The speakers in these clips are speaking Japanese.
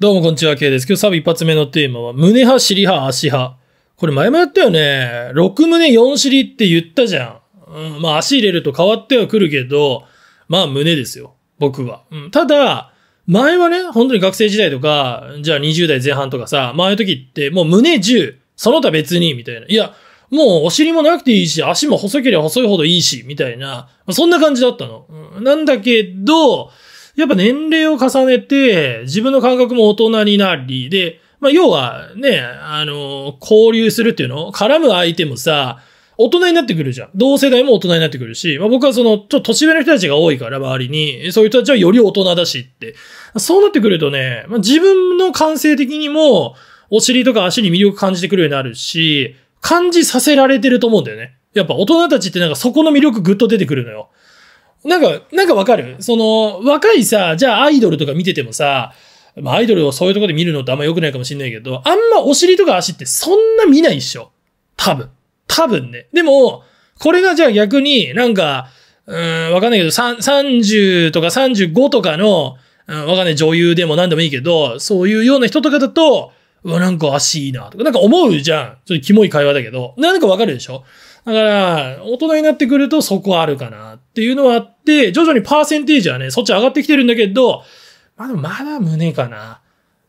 どうもこんにちは、K です。今日サブ一発目のテーマは、胸派、尻派、足派。これ前もやったよね。6胸4尻って言ったじゃん。うん、まあ足入れると変わってはくるけど、まあ胸ですよ。僕は。うん、ただ、前はね、本当に学生時代とか、じゃあ20代前半とかさ、前の時ってもう胸10、その他別に、みたいな。いや、もうお尻もなくていいし、足も細ければ細いほどいいし、みたいな。そんな感じだったの。うん、なんだけど、やっぱ年齢を重ねて、自分の感覚も大人になり、で、まあ、要はね、あの、交流するっていうの絡む相手もさ、大人になってくるじゃん。同世代も大人になってくるし、まあ、僕はその、ちょっと年上の人たちが多いから、周りに、そういう人たちはより大人だしって。そうなってくるとね、まあ、自分の感性的にも、お尻とか足に魅力感じてくるようになるし、感じさせられてると思うんだよね。やっぱ大人たちってなんかそこの魅力ぐっと出てくるのよ。なんか、なんかわかるその、若いさ、じゃあアイドルとか見ててもさ、まあ、アイドルをそういうとこで見るのってあんま良くないかもしんないけど、あんまお尻とか足ってそんな見ないっしょ。多分。多分ね。でも、これがじゃあ逆になんか、うん、わかんないけど、30とか35とかの、うん、わかんない女優でも何でもいいけど、そういうような人とかだと、うわ、なんか足いいな、とか、なんか思うじゃん。ちょっとキモい会話だけど、なんかわかるでしょだから、大人になってくるとそこあるかなっていうのはあって、徐々にパーセンテージはね、そっち上がってきてるんだけど、まあでもまだ胸かな。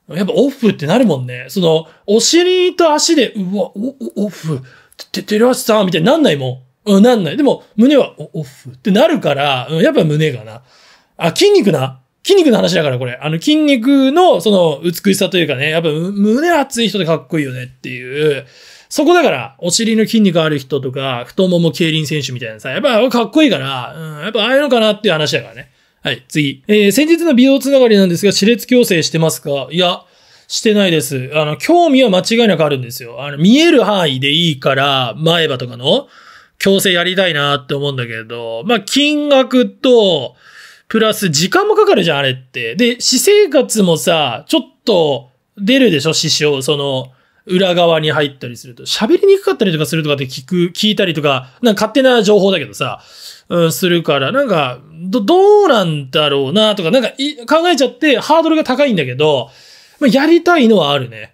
やっぱオフってなるもんね。その、お尻と足で、うわ、お、オフ、て、てるはしさんみたいになんないもん。うん、なんない。でも、胸は、オフってなるから、うん、やっぱ胸かな。あ、筋肉な。筋肉の話だから、これ。あの、筋肉の、その、美しさというかね、やっぱ、胸熱い人でかっこいいよねっていう。そこだから、お尻の筋肉ある人とか、太もも競輪選手みたいなさ、やっぱ、かっこいいから、うん、やっぱ、ああいうのかなっていう話だからね。はい、次。えー、先日の美容つながりなんですが、歯列矯正してますかいや、してないです。あの、興味は間違いなくあるんですよ。あの、見える範囲でいいから、前歯とかの、矯正やりたいなって思うんだけど、まあ、金額と、プラス時間もかかるじゃん、あれって。で、私生活もさ、ちょっと出るでしょ、師匠。その、裏側に入ったりすると。喋りにくかったりとかするとかって聞く、聞いたりとか、なんか勝手な情報だけどさ、うん、するから、なんか、ど、どうなんだろうなとか、なんか考えちゃってハードルが高いんだけど、まあ、やりたいのはあるね。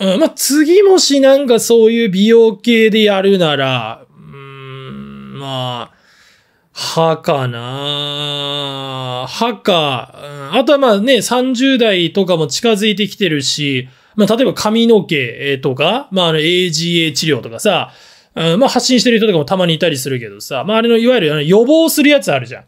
うん、まあ、次もしなんかそういう美容系でやるなら、うん、まあ、歯かな墓、ハカ、あとはまあね、30代とかも近づいてきてるし、まあ、例えば髪の毛とか、まあ、あの、AGA 治療とかさ、うん、まあ、発信してる人とかもたまにいたりするけどさ、まあ、あれの、いわゆるあの予防するやつあるじゃん。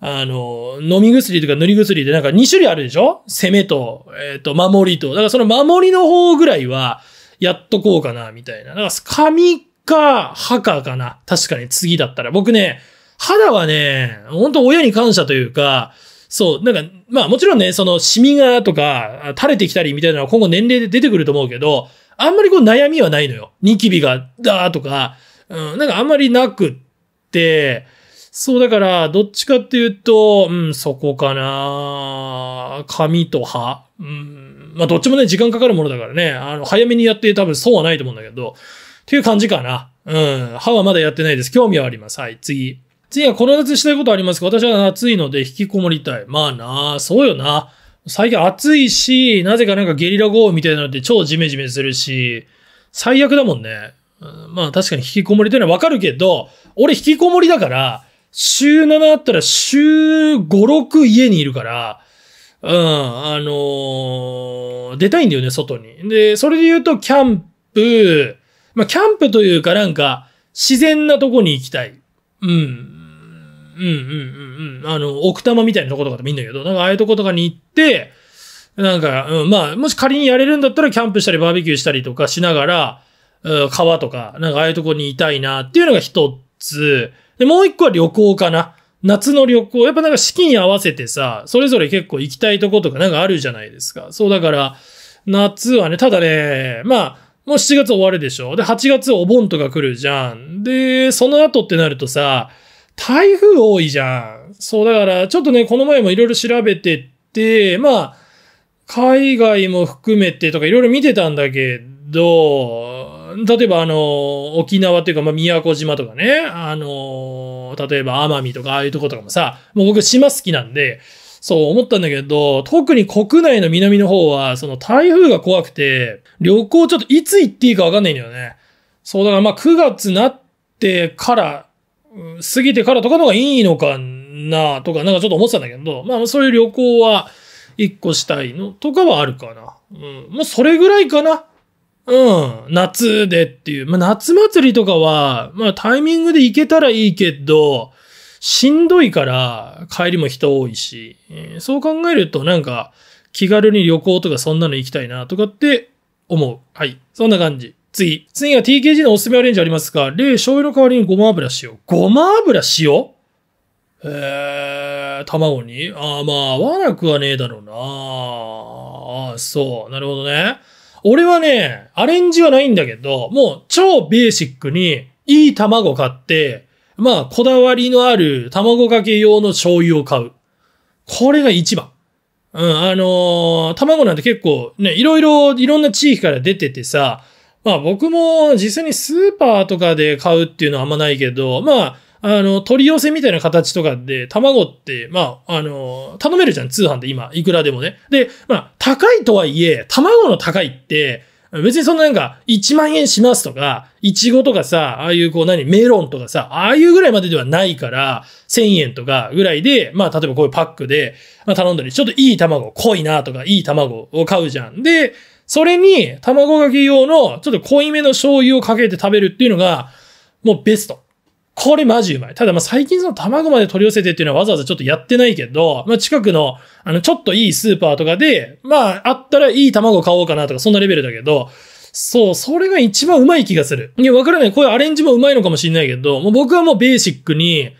あの、飲み薬とか塗り薬でなんか2種類あるでしょ攻めと、えっ、ー、と、守りと。だからその守りの方ぐらいは、やっとこうかな、みたいな。だから、髪か、墓かな。確かに次だったら。僕ね、肌はね、本当親に感謝というか、そう、なんか、まあもちろんね、そのシミがとか、垂れてきたりみたいなのは今後年齢で出てくると思うけど、あんまりこう悩みはないのよ。ニキビが、だーとか、うん、なんかあんまりなくって、そうだから、どっちかっていうと、うん、そこかな髪と歯。うん、まあどっちもね、時間かかるものだからね、あの、早めにやって多分そうはないと思うんだけど、っていう感じかな。うん、歯はまだやってないです。興味はあります。はい、次。次はこの夏したいことありますか私は暑いので引きこもりたい。まあなあ、そうよな。最近暑いし、なぜかなんかゲリラ豪雨みたいなのって超ジメジメするし、最悪だもんね。うん、まあ確かに引きこもりというのはわかるけど、俺引きこもりだから、週7あったら週5、6家にいるから、うん、あのー、出たいんだよね、外に。で、それで言うとキャンプ、まあキャンプというかなんか、自然なとこに行きたい。うん。うんうんうんうん。あの、奥多摩みたいなとことかでもいいんだけど、なんかああいうとことかに行って、なんか、うん、まあ、もし仮にやれるんだったら、キャンプしたりバーベキューしたりとかしながら、うん、川とか、なんかああいうとこにいたいなっていうのが一つ。で、もう一個は旅行かな。夏の旅行。やっぱなんか資金合わせてさ、それぞれ結構行きたいとことかなんかあるじゃないですか。そうだから、夏はね、ただね、まあ、もう7月終わるでしょ。で、8月お盆とか来るじゃん。で、その後ってなるとさ、台風多いじゃん。そう、だから、ちょっとね、この前もいろいろ調べてって、まあ、海外も含めてとかいろいろ見てたんだけど、例えばあの、沖縄っていうか、まあ、宮古島とかね、あの、例えば奄美とかああいうとことかもさ、もう僕島好きなんで、そう思ったんだけど、特に国内の南の方は、その台風が怖くて、旅行ちょっといつ行っていいかわかんないんだよね。そう、だからまあ9月なってから、過ぎてからとかの方がいいのかなとか、なんかちょっと思ってたんだけど、まあそういう旅行は一個したいのとかはあるかな。うん。もうそれぐらいかな。うん。夏でっていう。まあ夏祭りとかは、まあタイミングで行けたらいいけど、しんどいから帰りも人多いし、そう考えるとなんか気軽に旅行とかそんなの行きたいなとかって思う。はい。そんな感じ。次。次が TKG のおすすめアレンジありますか例、醤油の代わりにごま油塩。ごま油塩えー、卵にああ、まあ、合わなくはねえだろうな。ああ、そう。なるほどね。俺はね、アレンジはないんだけど、もう超ベーシックに、いい卵買って、まあ、こだわりのある卵かけ用の醤油を買う。これが一番。うん、あのー、卵なんて結構ね、いろいろ、いろんな地域から出ててさ、まあ僕も実際にスーパーとかで買うっていうのはあんまないけど、まあ、あの、取り寄せみたいな形とかで、卵って、まあ、あの、頼めるじゃん、通販で今、いくらでもね。で、まあ、高いとはいえ、卵の高いって、別にそんななんか、1万円しますとか、いちごとかさ、ああいうこう何、メロンとかさ、ああいうぐらいまでではないから、1000円とかぐらいで、まあ、例えばこういうパックで、まあ、頼んだり、ちょっといい卵、濃いなとか、いい卵を買うじゃん。で、それに、卵かけ用の、ちょっと濃いめの醤油をかけて食べるっていうのが、もうベスト。これマジうまい。ただまあ最近その卵まで取り寄せてっていうのはわざわざちょっとやってないけど、まあ近くの、あの、ちょっといいスーパーとかで、まああったらいい卵買おうかなとか、そんなレベルだけど、そう、それが一番うまい気がする。いや、わからない。こういうアレンジもうまいのかもしれないけど、もう僕はもうベーシックに、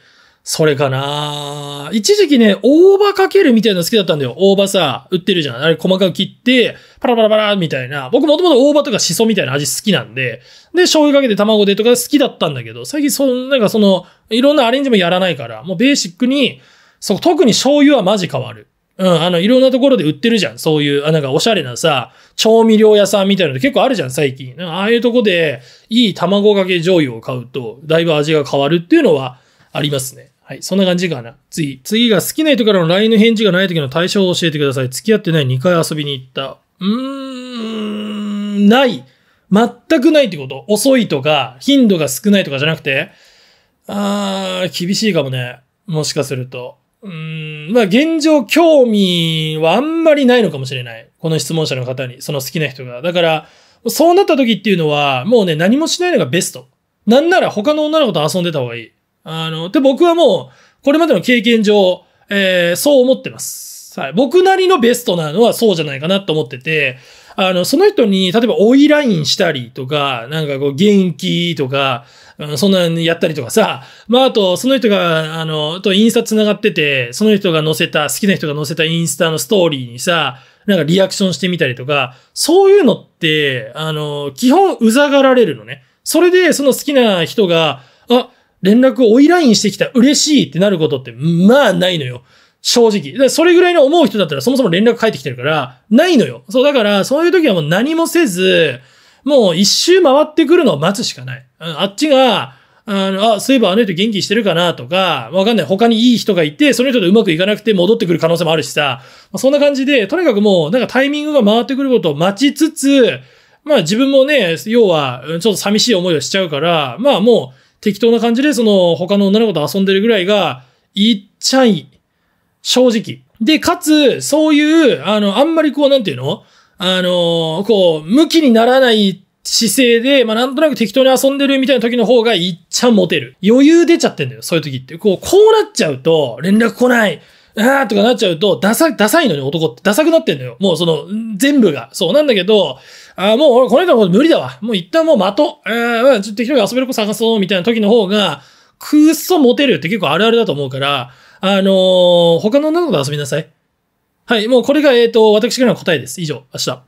それかな一時期ね、大葉かけるみたいなの好きだったんだよ。大葉さ、売ってるじゃん。あれ細かく切って、パラパラパラみたいな。僕もともと大葉とかシソみたいな味好きなんで、で、醤油かけて卵でとか好きだったんだけど、最近その、なんかその、いろんなアレンジもやらないから、もうベーシックに、そう、特に醤油はマジ変わる。うん、あの、いろんなところで売ってるじゃん。そういう、あなんかおしゃれなさ、調味料屋さんみたいなの結構あるじゃん、最近。ああいうとこで、いい卵かけ醤油を買うと、だいぶ味が変わるっていうのはありますね。はい。そんな感じかな。次。次が好きな人からの LINE の返事がない時の対処を教えてください。付き合ってない2回遊びに行った。うーん、ない。全くないってこと遅いとか、頻度が少ないとかじゃなくて、あー、厳しいかもね。もしかすると。うーん、まあ現状興味はあんまりないのかもしれない。この質問者の方に、その好きな人が。だから、そうなった時っていうのは、もうね、何もしないのがベスト。なんなら他の女の子と遊んでた方がいい。あの、で、僕はもう、これまでの経験上、えー、そう思ってます。はい。僕なりのベストなのはそうじゃないかなと思ってて、あの、その人に、例えば、オイラインしたりとか、なんかこう、元気とか、そんなにやったりとかさ、まあ、あと、その人が、あの、とインスタ繋がってて、その人が載せた、好きな人が載せたインスタのストーリーにさ、なんかリアクションしてみたりとか、そういうのって、あの、基本うざがられるのね。それで、その好きな人が、あ、連絡を追いラインしてきた嬉しいってなることって、まあないのよ。正直。だそれぐらいの思う人だったらそもそも連絡返ってきてるから、ないのよ。そう、だから、そういう時はもう何もせず、もう一周回ってくるのを待つしかない。あっちが、あの、あ、そういえばあの人元気してるかなとか、わかんない。他にいい人がいて、その人とうまくいかなくて戻ってくる可能性もあるしさ。まそんな感じで、とにかくもう、なんかタイミングが回ってくることを待ちつつ、まあ自分もね、要は、ちょっと寂しい思いをしちゃうから、まあもう、適当な感じで、その、他の女の子と遊んでるぐらいが、いっちゃい、正直。で、かつ、そういう、あの、あんまりこう、なんていうのあの、こう、向きにならない姿勢で、まあ、なんとなく適当に遊んでるみたいな時の方がいっちゃモテる。余裕出ちゃってんだよ、そういう時って。こう、こうなっちゃうと、連絡来ない。あーとかなっちゃうと、ダサ、ダサいのに男って、ダサくなってんのよ。もうその、全部が。そうなんだけど、あもう俺、この人のこと無理だわ。もう一旦もう的、えー、ちょっと広い遊べる子探そう、みたいな時の方が、くっそモテるって結構あるあるだと思うから、あのー、他の女の子と遊びなさい。はい、もうこれが、えっ、ー、と、私からの答えです。以上、明日。